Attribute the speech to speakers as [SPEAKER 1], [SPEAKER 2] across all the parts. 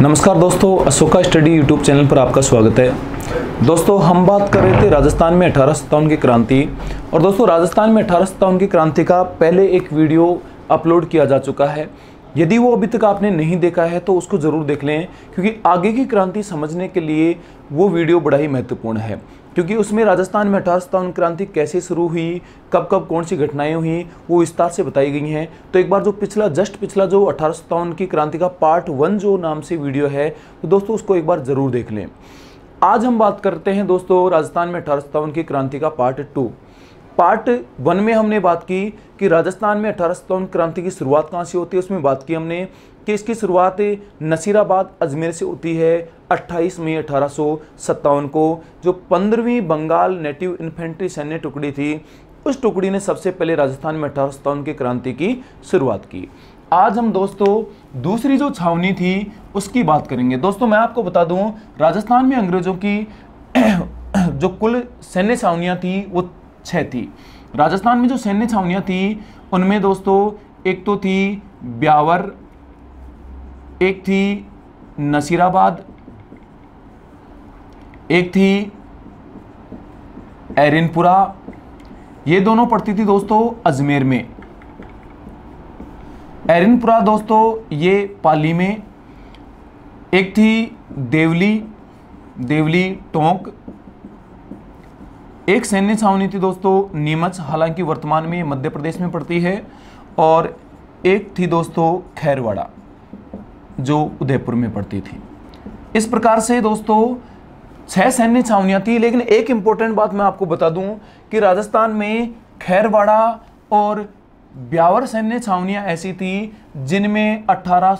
[SPEAKER 1] नमस्कार दोस्तों Ashoka study YouTube channel पर आपका स्वागत है दोस्तों हम बात कर रहे थे राजस्थान में अठारह सत्तावन की क्रांति और दोस्तों राजस्थान में अठारह की क्रांति का पहले एक वीडियो अपलोड किया जा चुका है यदि वो अभी तक आपने नहीं देखा है तो उसको ज़रूर देख लें क्योंकि आगे की क्रांति समझने के लिए वो वीडियो बड़ा ही महत्वपूर्ण है क्योंकि उसमें राजस्थान में अठारह सत्तावन क्रांति कैसे शुरू हुई कब कब कौन सी घटनाएं हुई वो विस्तार से बताई गई हैं तो एक बार जो पिछला जस्ट पिछला जो अठारह सत्तावन की क्रांति का पार्ट वन जो नाम से वीडियो है तो दोस्तों उसको एक बार ज़रूर देख लें आज हम बात करते हैं दोस्तों राजस्थान में अठारह सत्तावन की क्रांति का पार्ट टू पार्ट वन में हमने बात की कि राजस्थान में अठारह क्रांति की शुरुआत कहाँ से होती है उसमें बात की हमने कि इसकी शुरुआत नसीराबाद अजमेर से होती है 28 मई अठारह को जो पंद्रहवीं बंगाल नेटिव इन्फेंट्री सैन्य टुकड़ी थी उस टुकड़ी ने सबसे पहले राजस्थान में अठारह की क्रांति की शुरुआत की आज हम दोस्तों दूसरी जो छावनी थी उसकी बात करेंगे दोस्तों मैं आपको बता दूँ राजस्थान में अंग्रेज़ों की जो कुल सैन्य छावनियाँ थी वो छः थी राजस्थान में जो सैन्य छावनियाँ थी उनमें दोस्तों एक तो थी ब्यावर एक थी नसीराबाद एक थी एरिनपुरा ये दोनों पड़ती थी दोस्तों अजमेर में एरिनपुरा दोस्तों ये पाली में एक थी देवली देवली टोंक एक सैन्य छावनी थी दोस्तों नीमच हालांकि वर्तमान में मध्य प्रदेश में पड़ती है और एक थी दोस्तों खैरवाड़ा जो उदयपुर में पड़ती थी इस प्रकार से दोस्तों छह सैन्य छावनियां थी लेकिन एक इंपॉर्टेंट बात मैं आपको बता दूं कि राजस्थान में खैरवाड़ा और ब्यावर सैन्य छावनियाँ ऐसी थी जिनमें अठारह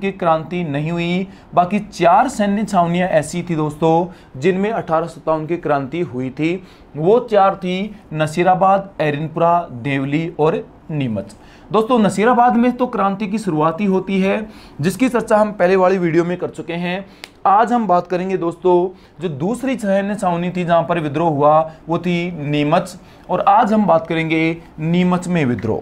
[SPEAKER 1] की क्रांति नहीं हुई बाकी चार सैन्य छावनियाँ ऐसी थी दोस्तों जिनमें अठारह की क्रांति हुई थी वो चार थी नसीराबाद एरिनपुरा देवली और नीमच दोस्तों नसीराबाद में तो क्रांति की शुरुआत ही होती है जिसकी चर्चा हम पहले वाली वीडियो में कर चुके हैं आज हम बात करेंगे दोस्तों जो दूसरी सैन्य छावनी थी जहाँ पर विद्रोह हुआ वो थी नीमच और आज हम बात करेंगे नीमच में विद्रोह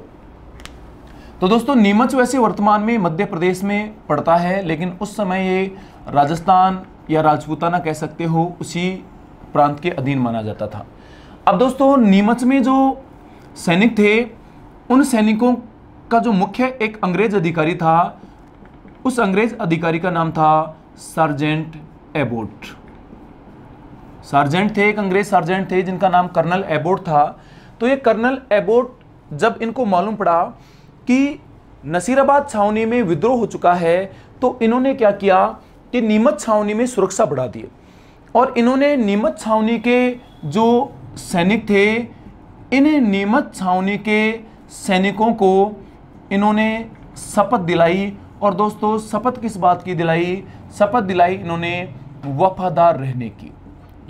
[SPEAKER 1] तो दोस्तों नीमच वैसे वर्तमान में मध्य प्रदेश में पड़ता है लेकिन उस समय ये राजस्थान या राजपूताना कह सकते हो उसी प्रांत के अधीन माना जाता था अब दोस्तों नीमच में जो सैनिक थे उन सैनिकों का जो मुख्य एक अंग्रेज अधिकारी था उस अंग्रेज अधिकारी का नाम था सर्जेंट एबोट सर्जेंट थे एक अंग्रेज सर्जेंट थे जिनका नाम कर्नल एबोट था तो ये कर्नल एबोट जब इनको मालूम पड़ा कि नसीराबाद छावनी में विद्रोह हो चुका है तो इन्होंने क्या किया कि नीमच छावनी में सुरक्षा बढ़ा दी और इन्होंने नीमच छावनी के जो सैनिक थे इन्हें नीमच छावनी के सैनिकों को इन्होंने शपथ दिलाई और दोस्तों शपथ किस बात की दिलाई शपथ दिलाई इन्होंने वफादार रहने की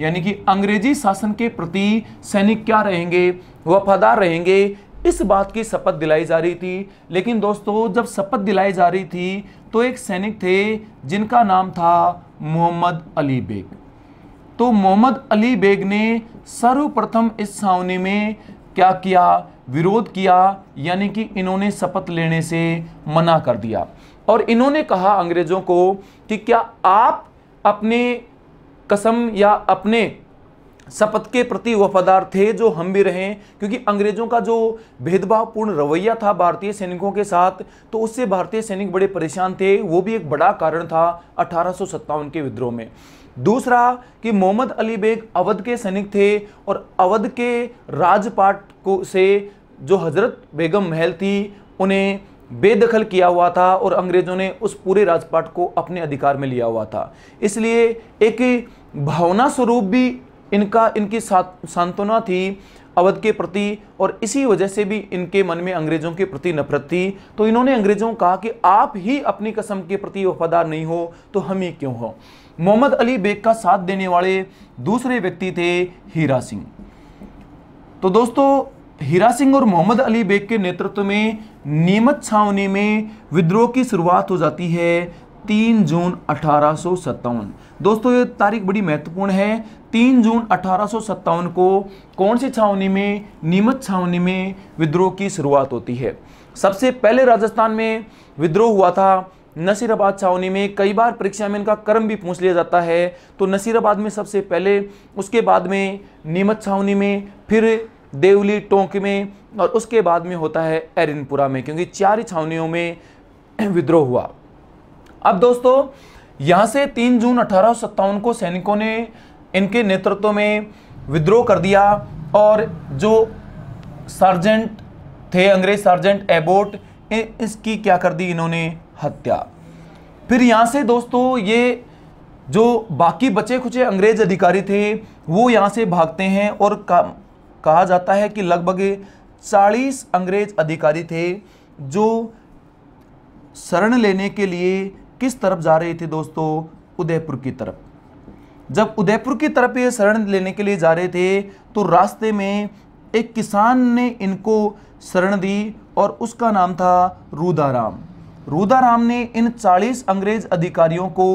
[SPEAKER 1] यानी कि अंग्रेजी शासन के प्रति सैनिक क्या रहेंगे वफादार रहेंगे इस बात की शपथ दिलाई जा रही थी लेकिन दोस्तों जब शपथ दिलाई जा रही थी तो एक सैनिक थे जिनका नाम था मोहम्मद अली बेग तो मोहम्मद अली बेग ने सर्वप्रथम इस छावनी में क्या किया विरोध किया यानी कि इन्होंने शपथ लेने से मना कर दिया और इन्होंने कहा अंग्रेज़ों को कि क्या आप अपने कसम या अपने शपथ के प्रति वफादार थे जो हम भी रहे क्योंकि अंग्रेजों का जो भेदभावपूर्ण रवैया था भारतीय सैनिकों के साथ तो उससे भारतीय सैनिक बड़े परेशान थे वो भी एक बड़ा कारण था अठारह के विद्रोह में दूसरा कि मोहम्मद अली बेग अवध के सैनिक थे और अवध के राजपाट को से जो हजरत बेगम महल थी उन्हें बेदखल किया हुआ था और अंग्रेजों ने उस पूरे राजपाट को अपने अधिकार में लिया हुआ था इसलिए एक भावना स्वरूप भी इनका इनकी सांत्वना थी अवध के प्रति और इसी वजह से भी इनके मन में अंग्रेजों के प्रति नफरत थी तो इन्होंने अंग्रेजों कहा कि आप ही अपनी कसम के प्रति वफादार नहीं हो तो हम ही क्यों हो मोहम्मद अली बेग का साथ देने वाले दूसरे व्यक्ति थे हीरा सिंह तो दोस्तों हीरा सिंह और मोहम्मद अली बेग के नेतृत्व में नियमत छावनी में विद्रोह की शुरुआत हो जाती है तीन जून अठारह दोस्तों ये तारीख बड़ी महत्वपूर्ण है तीन जून अठारह को कौन सी छावनी में नियमत छावनी में विद्रोह की शुरुआत होती है सबसे पहले राजस्थान में विद्रोह हुआ था नसीराबाद छावनी में कई बार परीक्षा में इनका क्रम भी पूछ लिया जाता है तो नसीराबाद में सबसे पहले उसके बाद में नीमत छावनी में फिर देवली टोंक में और उसके बाद में होता है एरिनपुरा में क्योंकि चार ही छावनियों में विद्रोह हुआ अब दोस्तों यहाँ से 3 जून अठारह को सैनिकों ने इनके नेतृत्व में विद्रोह कर दिया और जो सर्जेंट थे अंग्रेज सर्जेंट एबोट इसकी क्या कर दी इन्होंने हत्या फिर यहाँ से दोस्तों ये जो बाकी बचे खुचे अंग्रेज अधिकारी थे वो यहाँ से भागते हैं और कहा जाता है कि लगभग चालीस अंग्रेज अधिकारी थे जो शरण लेने के लिए किस तरफ जा रहे थे दोस्तों उदयपुर की तरफ जब उदयपुर की तरफ ये शरण लेने के लिए जा रहे थे तो रास्ते में एक किसान ने इनको शरण दी और उसका नाम था रूदाराम रूदाराम ने इन 40 अंग्रेज अधिकारियों को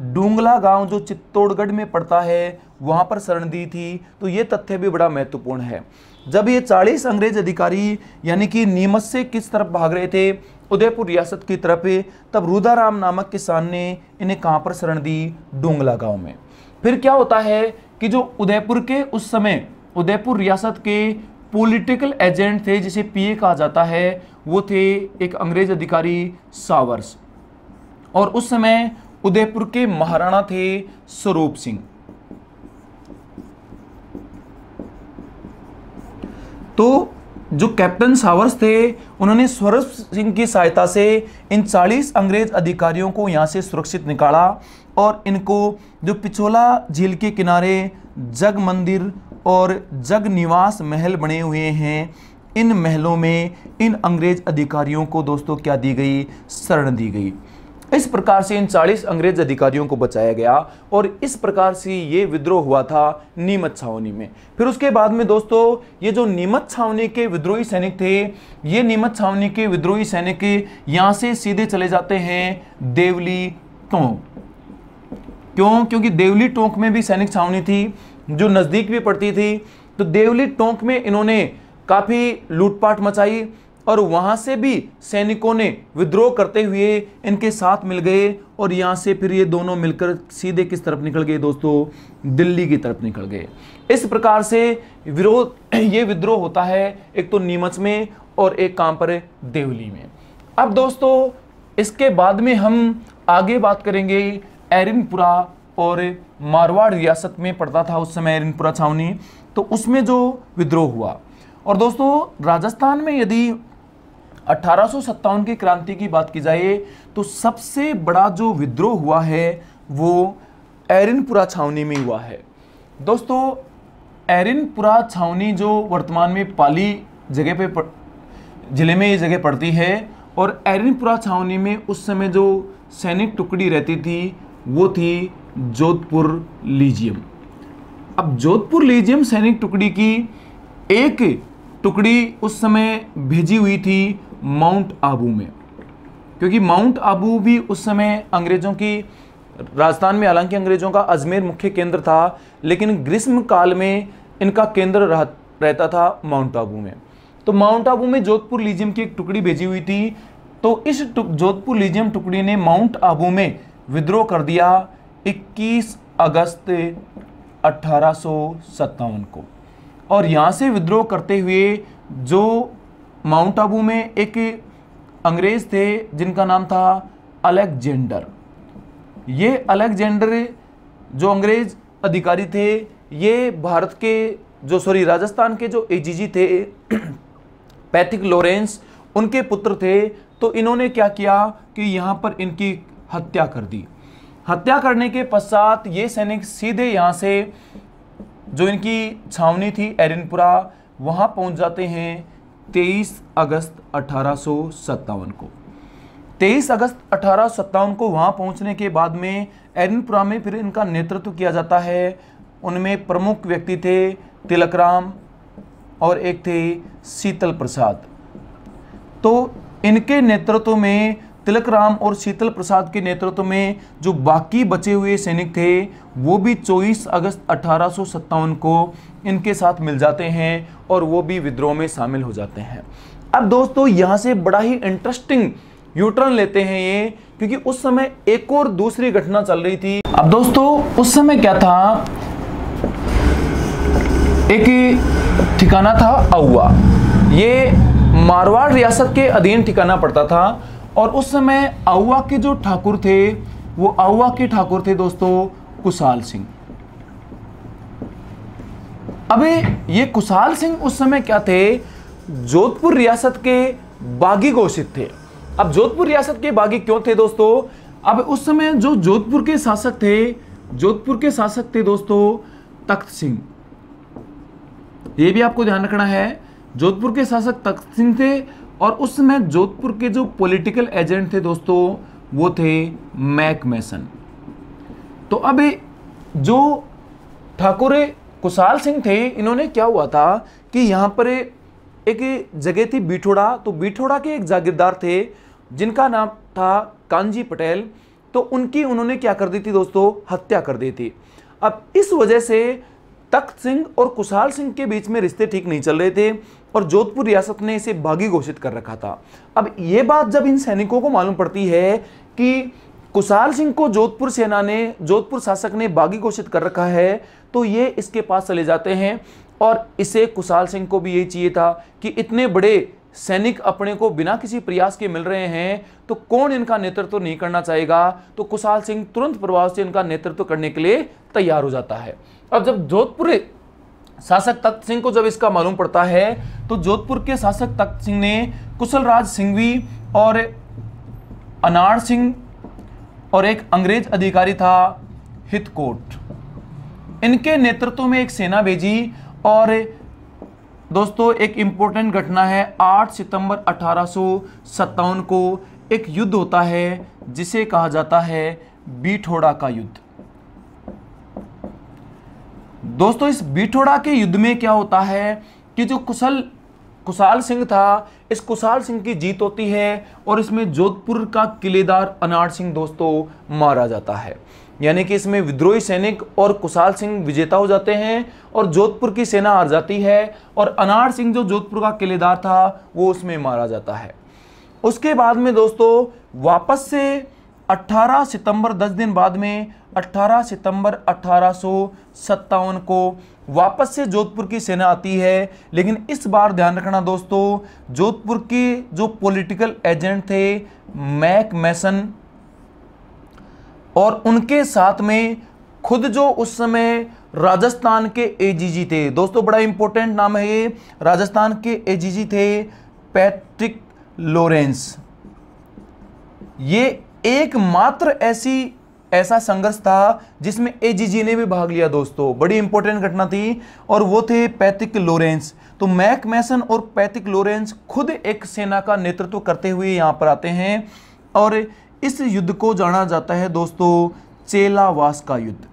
[SPEAKER 1] डूंगला गांव जो चित्तौड़गढ़ में पड़ता है वहां पर शरण दी थी तो ये तथ्य भी बड़ा महत्वपूर्ण है जब ये चालीस अंग्रेज अधिकारी यानी कि नीमच से किस तरफ भाग रहे थे उदयपुर रियासत की तरफ तब रुदाराम नामक किसान ने इन्हें कहाँ पर शरण दी डोंगला गांव में फिर क्या होता है कि जो उदयपुर के उस समय उदयपुर रियासत के पॉलिटिकल एजेंट थे जिसे पीए कहा जाता है वो थे एक अंग्रेज अधिकारी सावर्स और उस समय उदयपुर के महाराणा थे स्वरूप सिंह तो जो कैप्टन सावर्स थे उन्होंने स्वरूप सिंह की सहायता से इन 40 अंग्रेज अधिकारियों को यहाँ से सुरक्षित निकाला और इनको जो पिछोला झील के किनारे जग मंदिर और जग निवास महल बने हुए हैं इन महलों में इन अंग्रेज अधिकारियों को दोस्तों क्या दी गई शरण दी गई इस प्रकार से इन 40 अंग्रेज अधिकारियों को बचाया गया और इस प्रकार से ये विद्रोह हुआ था नीमच छावनी में फिर उसके बाद में दोस्तों ये जो नीमच छावनी के विद्रोही सैनिक थे ये नीमच छावनी के विद्रोही सैनिक यहाँ से सीधे चले जाते हैं देवली टोंक क्यों क्योंकि देवली टोंक में भी सैनिक छावनी थी जो नज़दीक भी पड़ती थी तो देवली टोंक में इन्होंने काफ़ी लूटपाट मचाई और वहाँ से भी सैनिकों ने विद्रोह करते हुए इनके साथ मिल गए और यहाँ से फिर ये दोनों मिलकर सीधे किस तरफ निकल गए दोस्तों दिल्ली की तरफ निकल गए इस प्रकार से विरोध ये विद्रोह होता है एक तो नीमच में और एक काम पर देवली में अब दोस्तों इसके बाद में हम आगे बात करेंगे एरिनपुरा और मारवाड़ रियासत में पड़ता था उस समय एरिनपुरा छावनी तो उसमें जो विद्रोह हुआ और दोस्तों राजस्थान में यदि अठारह की क्रांति की बात की जाए तो सबसे बड़ा जो विद्रोह हुआ है वो एरिनपुरा छावनी में हुआ है दोस्तों एरिनपुरा छावनी जो वर्तमान में पाली जगह पे ज़िले में ये जगह पड़ती है और एरिनपुरा छावनी में उस समय जो सैनिक टुकड़ी रहती थी वो थी जोधपुर लीजियम अब जोधपुर लीजियम सैनिक टुकड़ी की एक टुकड़ी उस समय भेजी हुई थी माउंट आबू में क्योंकि माउंट आबू भी उस समय अंग्रेज़ों की राजस्थान में हालांकि अंग्रेज़ों का अजमेर मुख्य केंद्र था लेकिन ग्रीष्म काल में इनका केंद्र रह, रहता था माउंट आबू में तो माउंट आबू में जोधपुर लीजियम की एक टुकड़ी भेजी हुई थी तो इस जोधपुर लीजियम टुकड़ी ने माउंट आबू में विद्रोह कर दिया 21 अगस्त अठारह को और यहाँ से विद्रोह करते हुए जो माउंट आबू में एक अंग्रेज थे जिनका नाम था अलेक्जेंडर ये अलेक्जेंडर जो अंग्रेज अधिकारी थे ये भारत के जो सॉरी राजस्थान के जो एजीजी थे पैथिक लॉरेंस उनके पुत्र थे तो इन्होंने क्या किया कि यहाँ पर इनकी हत्या कर दी हत्या करने के पश्चात ये सैनिक सीधे यहाँ से जो इनकी छावनी थी एरिनपुरा वहाँ पहुँच जाते हैं 23 अगस्त अठारह को 23 अगस्त अठारह को वहां पहुंचने के बाद में एरिनपुरा में फिर इनका नेतृत्व किया जाता है उनमें प्रमुख व्यक्ति थे तिलकराम और एक थे शीतल प्रसाद तो इनके नेतृत्व में तिलक राम और शीतल प्रसाद के नेतृत्व में जो बाकी बचे हुए सैनिक थे वो भी 24 अगस्त अठारह को इनके साथ मिल जाते हैं और वो भी विद्रोह में शामिल हो जाते हैं अब दोस्तों यहाँ से बड़ा ही इंटरेस्टिंग यूटर्न लेते हैं ये क्योंकि उस समय एक और दूसरी घटना चल रही थी अब दोस्तों उस समय क्या था एक ठिकाना था अवा ये मारवाड़ रियासत के अधीन ठिकाना पड़ता था और उस समय आउवा के जो ठाकुर थे वो आउवा के ठाकुर थे दोस्तों कुशाल सिंह अबे ये कुशाल सिंह उस समय क्या थे जोधपुर रियासत के बागी घोषित थे अब जोधपुर रियासत के बागी क्यों थे दोस्तों अब उस समय जो जोधपुर के शासक थे जोधपुर के शासक थे दोस्तों तख्त सिंह ये भी आपको ध्यान रखना है जोधपुर के शासक तख्त सिंह थे और उस समय जोधपुर के जो पॉलिटिकल एजेंट थे दोस्तों वो थे मैक मैसन तो अब जो ठाकुर कुशाल सिंह थे इन्होंने क्या हुआ था कि यहाँ पर एक जगह थी बिठोड़ा तो बिठोड़ा के एक जागीरदार थे जिनका नाम था कांजी पटेल तो उनकी उन्होंने क्या कर दी थी दोस्तों हत्या कर दी थी अब इस वजह से तख्त सिंह और कुशाल सिंह के बीच में रिश्ते ठीक नहीं चल रहे थे और जोधपुर रियासत ने इसे बागी घोषित कर रखा था अब ये बात जब इन सैनिकों को मालूम पड़ती है कि कुशाल सिंह को जोधपुर सेना ने जोधपुर शासक ने बागी घोषित कर रखा है तो ये इसके पास चले जाते हैं और इसे कुशाल सिंह को भी यही चाहिए था कि इतने बड़े सैनिक अपने को बिना किसी प्रयास के मिल रहे हैं तो कौन इनका नेतृत्व तो नहीं करना चाहेगा तो कुशाल सिंह तुरंत प्रभाव से इनका नेतृत्व तो करने के लिए तैयार हो जाता है अब जब जोधपुर शासक तख्त सिंह को जब इसका मालूम पड़ता है तो जोधपुर के शासक तख्त सिंह ने कुशलराज सिंघवी और अनार सिंह और एक अंग्रेज अधिकारी था हितकोट इनके नेतृत्व में एक सेना भेजी और दोस्तों एक इम्पोर्टेंट घटना है 8 सितंबर अठारह को एक युद्ध होता है जिसे कहा जाता है बीठोड़ा का युद्ध दोस्तों इस बिठोड़ा के युद्ध में क्या होता है कि जो कुशल कुशाल सिंह था इस कुशाल सिंह की जीत होती है और इसमें जोधपुर का किलेदार अनार सिंह दोस्तों मारा जाता है यानी कि इसमें विद्रोही सैनिक और कुशाल सिंह विजेता हो जाते हैं और जोधपुर की सेना हार जाती है और अनार सिंह जो जोधपुर का किलेदार था वो उसमें मारा जाता है उसके बाद में दोस्तों वापस से 18 सितंबर 10 दिन बाद में 18 सितंबर अठारह को वापस से जोधपुर की सेना आती है लेकिन इस बार ध्यान रखना दोस्तों जोधपुर के जो पॉलिटिकल एजेंट थे मैक मैसन और उनके साथ में खुद जो उस समय राजस्थान के एजीजी थे दोस्तों बड़ा इंपॉर्टेंट नाम है ये राजस्थान के एजीजी थे पैट्रिक लॉरेंस ये एकमात्र ऐसी ऐसा संघर्ष था जिसमें एजीजी ने भी भाग लिया दोस्तों बड़ी इंपॉर्टेंट घटना थी और वो थे पैतिक लोरेंस तो मैक मैसन और पैतिक लोरेंस खुद एक सेना का नेतृत्व करते हुए यहां पर आते हैं और इस युद्ध को जाना जाता है दोस्तों चेलावास का युद्ध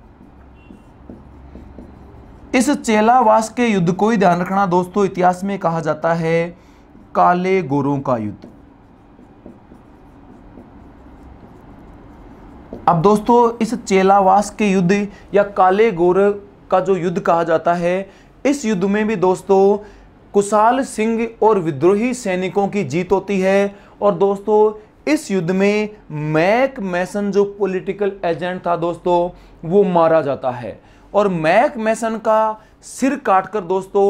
[SPEAKER 1] इस चेलावास के युद्ध को ही ध्यान रखना दोस्तों इतिहास में कहा जाता है काले गोरों का युद्ध अब दोस्तों इस चेलावास के युद्ध या काले गोर का जो युद्ध कहा जाता है इस युद्ध में भी दोस्तों कुशाल सिंह और विद्रोही सैनिकों की जीत होती है और दोस्तों इस युद्ध में मैक मैसन जो पॉलिटिकल एजेंट था दोस्तों वो मारा जाता है और मैक मैसन का सिर काटकर दोस्तों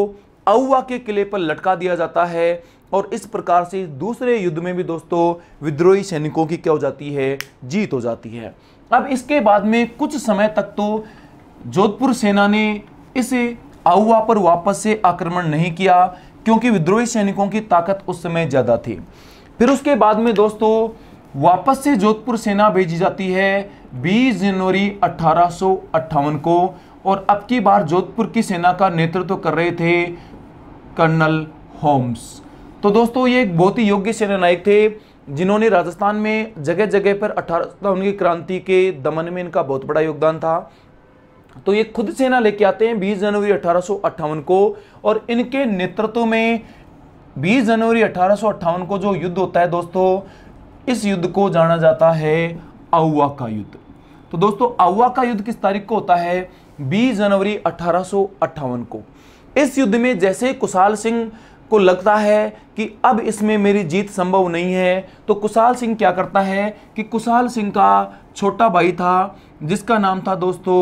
[SPEAKER 1] अवा के किले पर लटका दिया जाता है और इस प्रकार से दूसरे युद्ध में भी दोस्तों विद्रोही सैनिकों की क्या हो जाती है जीत हो जाती है अब इसके बाद में कुछ समय तक तो जोधपुर सेना ने इस आउआ पर वापस से आक्रमण नहीं किया क्योंकि विद्रोही सैनिकों की ताकत उस समय ज़्यादा थी फिर उसके बाद में दोस्तों वापस से जोधपुर सेना भेजी जाती है 20 जनवरी अठारह को और अब की बार जोधपुर की सेना का नेतृत्व कर रहे थे कर्नल होम्स तो दोस्तों ये एक बहुत ही योग्य सेना नायक थे जिन्होंने राजस्थान में जगह जगह पर अठारह की क्रांति के दमन में इनका बहुत बड़ा योगदान था तो ये खुद सेना लेके आते हैं 20 जनवरी अठारह को और इनके नेतृत्व में 20 जनवरी अठारह को जो युद्ध होता है दोस्तों इस युद्ध को जाना जाता है आउआ का युद्ध तो दोस्तों आउआ का युद्ध किस तारीख को होता है 20 जनवरी अठारह को इस युद्ध में जैसे कुशाल सिंह को लगता है कि अब इसमें मेरी जीत संभव नहीं है तो कुशाल सिंह क्या करता है कि कुशाल सिंह का छोटा भाई था जिसका नाम था दोस्तों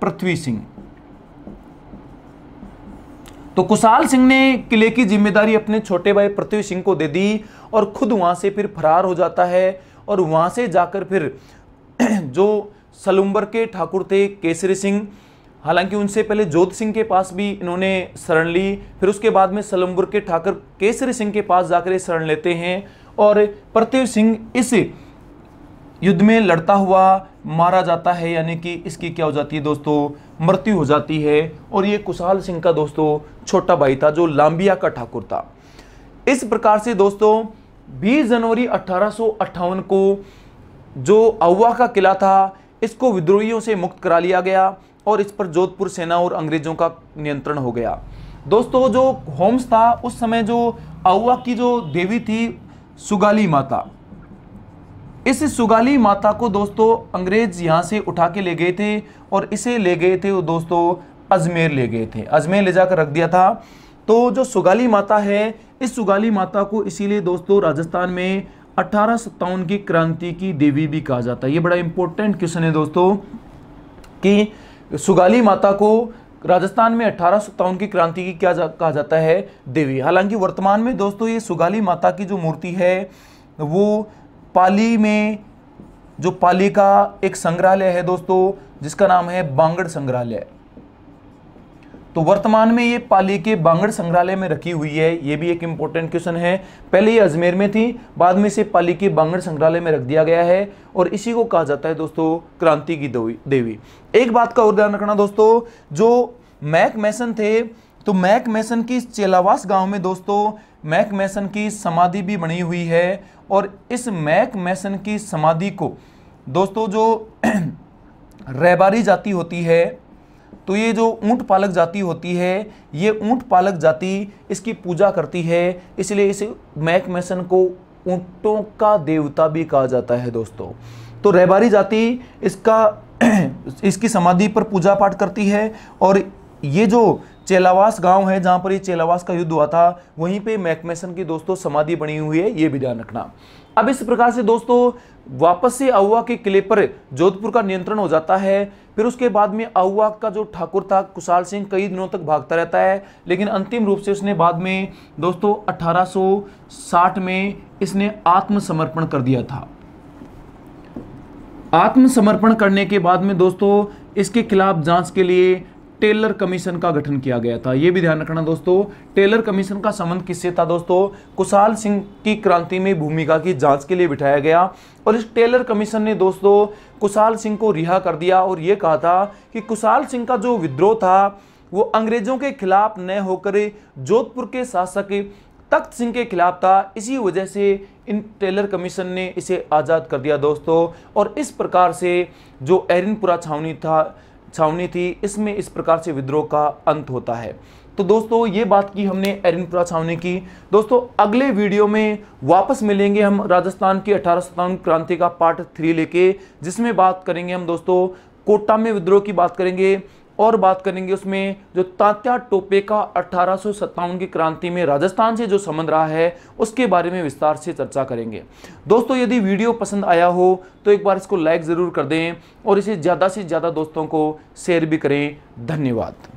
[SPEAKER 1] पृथ्वी सिंह तो कुशाल सिंह ने किले की जिम्मेदारी अपने छोटे भाई पृथ्वी सिंह को दे दी और खुद वहां से फिर फरार हो जाता है और वहां से जाकर फिर जो सलुम्बर के ठाकुर थे केसरी सिंह हालांकि उनसे पहले जोत सिंह के पास भी इन्होंने शरण ली फिर उसके बाद में सलमपुर के ठाकर केसरी सिंह के पास जाकर ये शरण लेते हैं और प्रत्यव सिंह इस युद्ध में लड़ता हुआ मारा जाता है यानी कि इसकी क्या हो जाती है दोस्तों मृत्यु हो जाती है और ये कुशाल सिंह का दोस्तों छोटा भाई था जो लांबिया का ठाकुर था इस प्रकार से दोस्तों 20 जनवरी अठारह को जो अवा का किला था इसको विद्रोहियों से मुक्त करा लिया गया और इस पर जोधपुर सेना और अंग्रेजों का नियंत्रण हो गया दोस्तों जो होम्स था उस समय जो अउआ की जो देवी थी सुगाली माता इस सुगाली माता को दोस्तों अंग्रेज यहां से उठा के ले गए थे और इसे ले गए थे वो दोस्तों अजमेर ले गए थे अजमेर ले जाकर रख दिया था तो जो सुगाली माता है इस सुगाली माता को इसीलिए दोस्तों राजस्थान में अठारह सत्तावन की क्रांति की देवी भी कहा जाता है ये बड़ा इंपॉर्टेंट क्वेश्चन है दोस्तों कि सुगाली माता को राजस्थान में अठारह की क्रांति की क्या जा, कहा जाता है देवी हालांकि वर्तमान में दोस्तों ये सुगाली माता की जो मूर्ति है वो पाली में जो पाली का एक संग्रहालय है दोस्तों जिसका नाम है बांगड़ संग्रहालय तो वर्तमान में ये पाली के बांगड़ संग्रहालय में रखी हुई है ये भी एक इम्पोर्टेंट क्वेश्चन है पहले ये अजमेर में थी बाद में इसे पाली के बांगड़ संग्रहालय में रख दिया गया है और इसी को कहा जाता है दोस्तों क्रांति की देवी एक बात का और ध्यान रखना दोस्तों जो मैक मैसन थे तो मैक मैसन की चेलावास गांव में दोस्तों मैक मैसन की समाधि भी बनी हुई है और इस मैक मैसन की समाधि को दोस्तों जो रैबारी जाति होती है तो ये जो ऊँट पालक जाति होती है ये ऊँट पालक जाति इसकी पूजा करती है इसलिए इसे मैकमेसन को ऊँटों का देवता भी कहा जाता है दोस्तों तो रहबारी जाति इसका इसकी समाधि पर पूजा पाठ करती है और ये जो चेलावास गांव है जहाँ पर ये चेलावास का युद्ध हुआ था वहीं पे मैकमेसन की दोस्तों समाधि बनी हुई है ये भी ध्यान रखना अब इस प्रकार से दोस्तों वापस से अहुआ के किले पर जोधपुर का नियंत्रण हो जाता है फिर उसके बाद में अहुआ का जो ठाकुर था कुशाल सिंह कई दिनों तक भागता रहता है लेकिन अंतिम रूप से उसने बाद में दोस्तों 1860 में इसने आत्मसमर्पण कर दिया था आत्मसमर्पण करने के बाद में दोस्तों इसके खिलाफ जांच के लिए टेलर कमीशन का गठन किया गया था ये भी ध्यान रखना दोस्तों टेलर कमीशन का संबंध किससे था दोस्तों कुशाल सिंह की क्रांति में भूमिका की जांच के लिए बिठाया गया और इस टेलर कमीशन ने दोस्तों कुशाल सिंह को रिहा कर दिया और ये कहा था कि कुशाल सिंह का जो विद्रोह था वो अंग्रेजों के खिलाफ न होकर जोधपुर के शासक तख्त सिंह के खिलाफ था इसी वजह से इन टेलर कमीशन ने इसे आज़ाद कर दिया दोस्तों और इस प्रकार से जो एरिनपुरा छावनी था छावनी थी इसमें इस प्रकार से विद्रोह का अंत होता है तो दोस्तों ये बात की हमने एरिनपुरा छावनी की दोस्तों अगले वीडियो में वापस मिलेंगे हम राजस्थान की अठारह क्रांति का पार्ट थ्री लेके जिसमें बात करेंगे हम दोस्तों कोटा में विद्रोह की बात करेंगे और बात करेंगे उसमें जो तात्या टोपे का अठारह की क्रांति में राजस्थान से जो संबंध रहा है उसके बारे में विस्तार से चर्चा करेंगे दोस्तों यदि वीडियो पसंद आया हो तो एक बार इसको लाइक ज़रूर कर दें और इसे ज़्यादा से ज़्यादा दोस्तों को शेयर भी करें धन्यवाद